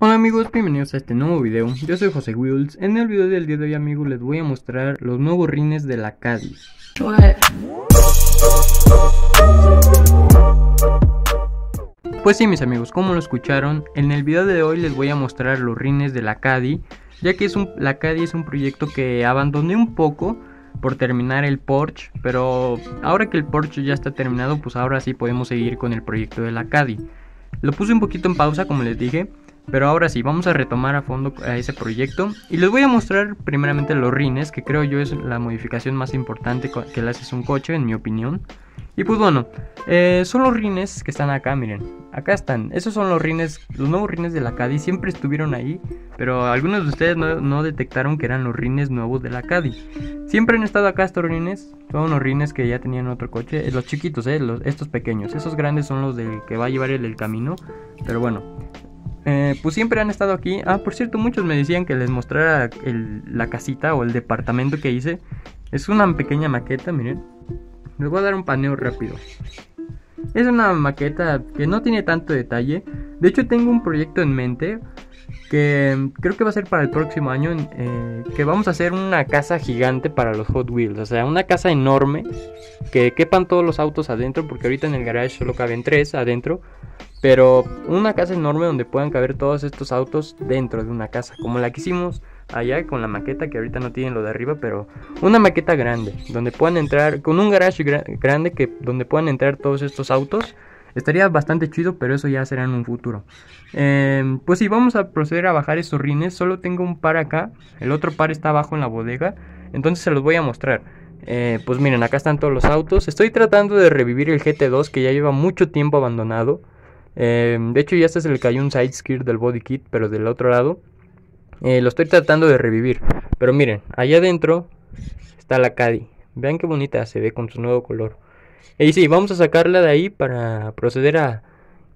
Hola amigos, bienvenidos a este nuevo video, yo soy José Wills, en el video del día de hoy amigos les voy a mostrar los nuevos rines de la Cadi. Pues sí mis amigos, como lo escucharon, en el video de hoy les voy a mostrar los rines de la Cadi. ya que es un, la Cadi es un proyecto que abandoné un poco por terminar el Porsche, pero ahora que el Porsche ya está terminado, pues ahora sí podemos seguir con el proyecto de la Caddy Lo puse un poquito en pausa como les dije, pero ahora sí, vamos a retomar a fondo a ese proyecto y les voy a mostrar primeramente los rines, que creo yo es la modificación más importante que le haces un coche, en mi opinión. Y pues bueno, eh, son los rines que están acá, miren. Acá están. Esos son los rines, los nuevos rines de la Caddy. Siempre estuvieron ahí, pero algunos de ustedes no, detectaron que eran los rines nuevos de la Caddy. Siempre han estado acá estos rines. Son los rines que ya tenían otro coche. Eh, los chiquitos, eh, los, estos pequeños. Esos grandes son los de que va a llevar el, el camino. Pero bueno, eh, pues siempre han estado aquí. Ah, por cierto, muchos me decían que les mostrara el, la casita o el departamento que hice. Es una pequeña maqueta, miren. Les voy a dar un paneo rápido. Es una maqueta que no tiene tanto detalle. De hecho, tengo un proyecto en mente que creo que va a ser para el próximo año, eh, que vamos a hacer una casa gigante para los Hot Wheels, o sea, una casa enorme, que quepan todos los autos adentro, porque ahorita en el garage solo caben tres adentro, pero una casa enorme donde puedan caber todos estos autos dentro de una casa, como la que hicimos allá con la maqueta, que ahorita no tienen lo de arriba, pero una maqueta grande, donde puedan entrar, con un garage grande, que, donde puedan entrar todos estos autos Estaría bastante chido, pero eso ya será en un futuro. Em, pues sí, vamos a proceder a bajar esos rines. Solo tengo un par acá. El otro par está abajo en la bodega. Entonces se los voy a mostrar. Eh, pues miren, acá están todos los autos. Estoy tratando de revivir el GT2 que ya lleva mucho tiempo abandonado. Em, de hecho, ya este se le cayó un side skirt del body kit, pero del otro lado. Eh, lo estoy tratando de revivir. Pero miren, allá adentro está la Caddy. Vean qué bonita se ve con su nuevo color. Y sí, vamos a sacarla de ahí para proceder a...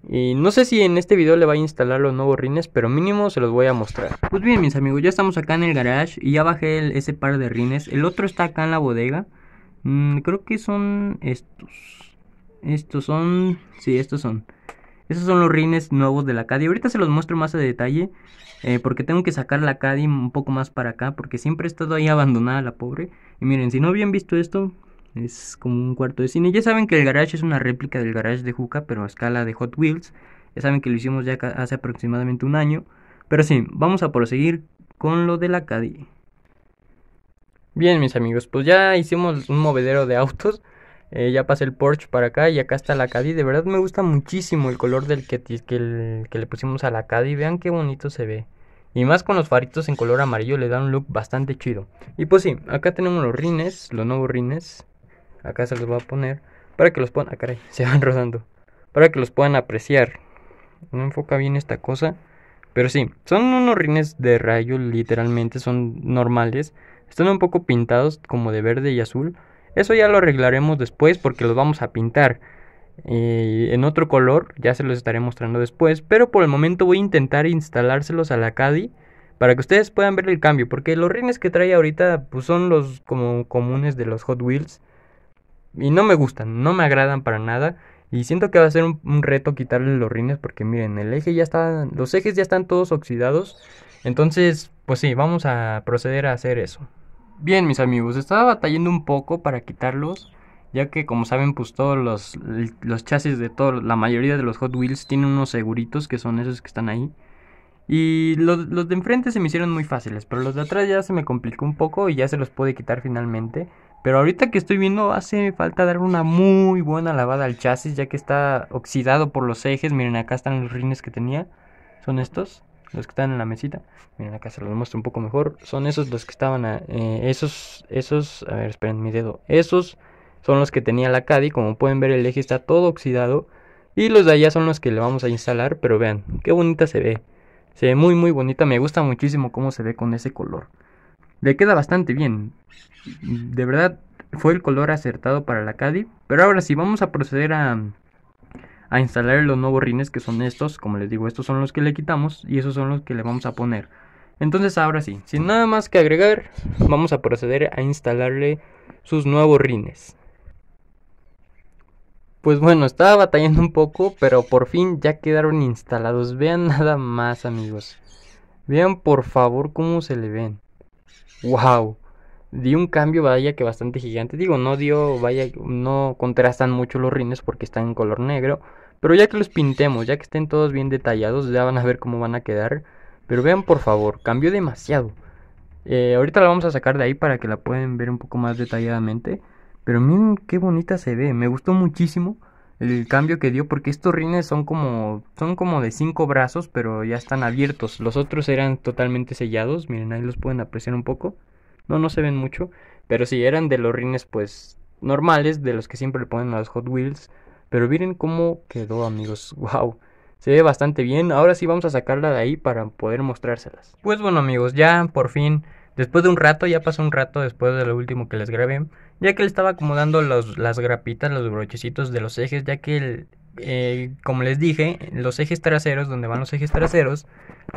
Y no sé si en este video le voy a instalar los nuevos rines, pero mínimo se los voy a mostrar. Pues bien, mis amigos, ya estamos acá en el garage y ya bajé ese par de rines. El otro está acá en la bodega. Mm, creo que son estos. Estos son... Sí, estos son. Esos son los rines nuevos de la Caddy. Ahorita se los muestro más a detalle. Eh, porque tengo que sacar la Caddy un poco más para acá. Porque siempre he estado ahí abandonada la pobre. Y miren, si no habían visto esto, es como un cuarto de cine. Ya saben que el garage es una réplica del garage de Juca, pero a escala de Hot Wheels. Ya saben que lo hicimos ya hace aproximadamente un año. Pero sí, vamos a proseguir con lo de la Caddy. Bien, mis amigos, pues ya hicimos un movedero de autos. Eh, ya pasé el Porsche para acá y acá está la Caddy. De verdad me gusta muchísimo el color del que, que, le pusimos a la Caddy. Vean qué bonito se ve. Y más con los faritos en color amarillo le da un look bastante chido. Y pues sí, acá tenemos los rines, los nuevos rines acá se los voy a poner, para que los puedan, ah caray, se van rodando, para que los puedan apreciar. No enfoca bien esta cosa, pero sí, son unos rines de rayo, literalmente, son normales, están un poco pintados como de verde y azul. Eso ya lo arreglaremos después porque los vamos a pintar eh, en otro color, ya se los estaré mostrando después, pero por el momento voy a intentar instalárselos a la Cadi para que ustedes puedan ver el cambio, porque los rines que trae ahorita pues, son los como comunes de los Hot Wheels, y no me gustan, no me agradan para nada. Y siento que va a ser un, reto quitarle los rines porque miren, el eje ya está, los ejes ya están todos oxidados. Entonces, pues sí, vamos a proceder a hacer eso. Bien, mis amigos, estaba batallando un poco para quitarlos, ya que como saben, pues todos los, los chasis de todos... la mayoría de los Hot Wheels tienen unos seguritos que son esos que están ahí. Y los, los de enfrente se me hicieron muy fáciles, pero los de atrás ya se me complicó un poco y ya se los pude quitar finalmente. Pero ahorita que estoy viendo, hace falta dar una muy buena lavada al chasis, ya que está oxidado por los ejes. Miren, acá están los rines que tenía. Son estos, los que están en la mesita. Miren, acá se los muestro un poco mejor. Son esos los que estaban, a, eh, esos, esos, a ver, esperen mi dedo. Esos son los que tenía la Caddy. Como pueden ver, el eje está todo oxidado. Y los de allá son los que le vamos a instalar, pero vean, qué bonita se ve. Se ve muy muy bonita, me gusta muchísimo cómo se ve con ese color. Le queda bastante bien. De verdad, fue el color acertado para la Caddy. Pero ahora sí, vamos a proceder a, a instalar los nuevos rines que son estos. Como les digo, estos son los que le quitamos y esos son los que le vamos a poner. Entonces ahora sí, sin nada más que agregar, vamos a proceder a instalarle sus nuevos rines. Pues bueno, estaba batallando un poco, pero por fin ya quedaron instalados. Vean nada más, amigos. Vean por favor cómo se le ven wow, dio un cambio vaya que bastante gigante. Digo, no dio, vaya, no contrastan mucho los rines porque están en color negro. Pero ya que los pintemos, ya que estén todos bien detallados, ya van a ver cómo van a quedar. Pero vean por favor, cambió demasiado. Eh, ahorita la vamos a sacar de ahí para que la puedan ver un poco más detalladamente. Pero miren qué bonita se ve, me gustó muchísimo el cambio que dio porque estos rines son como son como de cinco brazos pero ya están abiertos los otros eran totalmente sellados miren ahí los pueden apreciar un poco no no se ven mucho pero sí eran de los rines pues normales de los que siempre le ponen a los Hot Wheels pero miren cómo quedó amigos wow se ve bastante bien ahora sí vamos a sacarla de ahí para poder mostrárselas pues bueno amigos ya por fin Después de un rato, ya pasó un rato después de lo último que les grabé, ya que él estaba acomodando las grapitas, los brochecitos de los ejes, ya que como les dije, los ejes traseros, donde van los ejes traseros,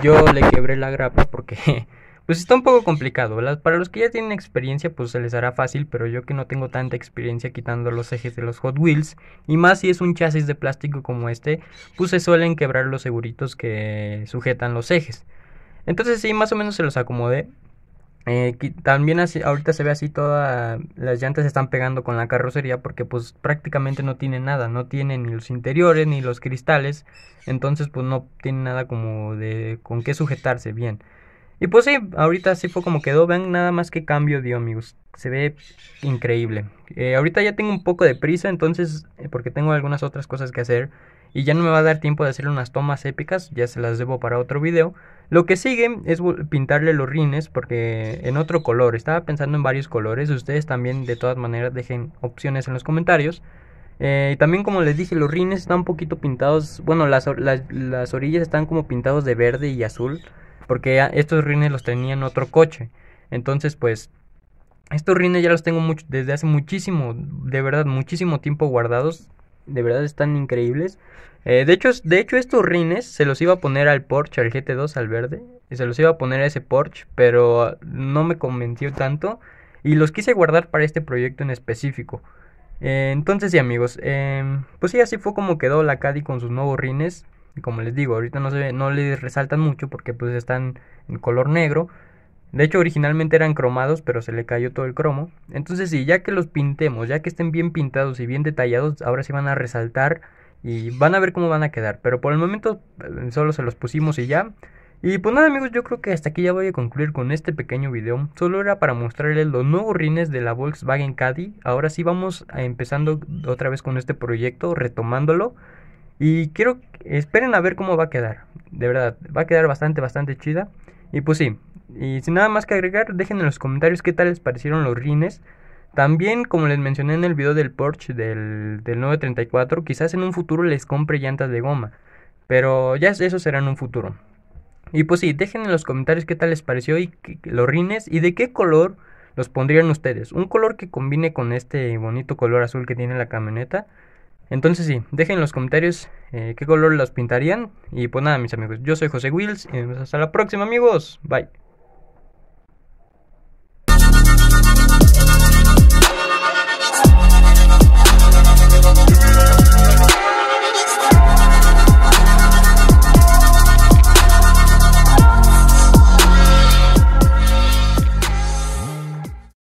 yo le quebré la grapa porque pues está un poco complicado. Para los que ya tienen experiencia, pues se les hará fácil, pero yo que no tengo tanta experiencia quitando los ejes de los Hot Wheels, y más si es un chasis de plástico como este, pues se suelen quebrar los seguritos que sujetan los ejes. Entonces sí, más o menos se los acomodé. Eh, también así, ahorita se ve así todas las llantas están pegando con la carrocería porque pues prácticamente no tiene nada, no tiene ni los interiores ni los cristales, entonces pues no tiene nada como de con qué sujetarse bien. Y pues sí, ahorita así fue como quedó, vean nada más que cambio dio amigos, se ve increíble. Eh, ahorita ya tengo un poco de prisa, entonces, eh, porque tengo algunas otras cosas que hacer y ya no me va a dar tiempo de hacer unas tomas épicas, ya se las debo para otro video. Lo que sigue es pintarle los rines porque en otro color. Estaba pensando en varios colores. Ustedes también de todas maneras dejen opciones en los comentarios. Eh, y también como les dije, los rines están un poquito pintados. Bueno, las, orillas están como pintados de verde y azul. Porque estos rines los tenía en otro coche. Entonces pues estos rines ya los tengo mucho, desde hace muchísimo, de verdad, muchísimo tiempo guardados de verdad están increíbles. Eh, de, hecho, de hecho, estos rines se los iba a poner al Porsche, al GT2, al verde. Y se los iba a poner a ese Porsche, pero no me convenció tanto. Y los quise guardar para este proyecto en específico. Eh, entonces, sí, amigos. Em, pues sí, así fue como quedó la Caddy con sus nuevos rines. Y como les digo, ahorita no, se no les resaltan mucho porque pues están en color negro. De hecho, originalmente eran cromados, pero se le cayó todo el cromo. Entonces, sí, ya que los pintemos, ya que estén bien pintados y bien detallados, ahora sí van a resaltar y van a ver cómo van a quedar. Pero por el momento eh, solo se los pusimos y ya. Y pues nada amigos, yo creo que hasta aquí ya voy a concluir con este pequeño video. Solo era para mostrarles los nuevos rines de la Volkswagen Caddy. Ahora sí vamos a empezando otra vez con este proyecto, retomándolo. Y quiero, esperen a ver cómo va a quedar. De verdad, va a quedar bastante, bastante chida. Y pues sí, y sin nada más que agregar, dejen en los comentarios qué tal les parecieron los rines. También, como les mencioné en el video del Porsche del, del 934, quizás en un futuro les compre llantas de goma. Pero ya eso será en un futuro. Y pues sí, dejen en los comentarios qué tal les pareció y los rines y de qué color los pondrían ustedes. Un color que combine con este bonito color azul que tiene la camioneta. Entonces sí, dejen en los comentarios eh, qué color los pintarían. Y pues nada, mis amigos, yo soy José Wills y hasta la próxima amigos. Bye.